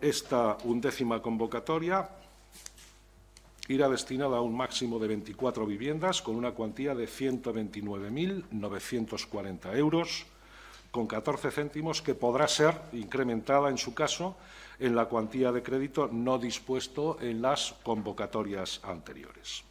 esta undécima convocatoria irá destinada a un máximo de 24 viviendas con una cuantía de 129.940 euros con 14 céntimos que podrá ser incrementada en su caso en la cuantía de crédito no dispuesto en las convocatorias anteriores.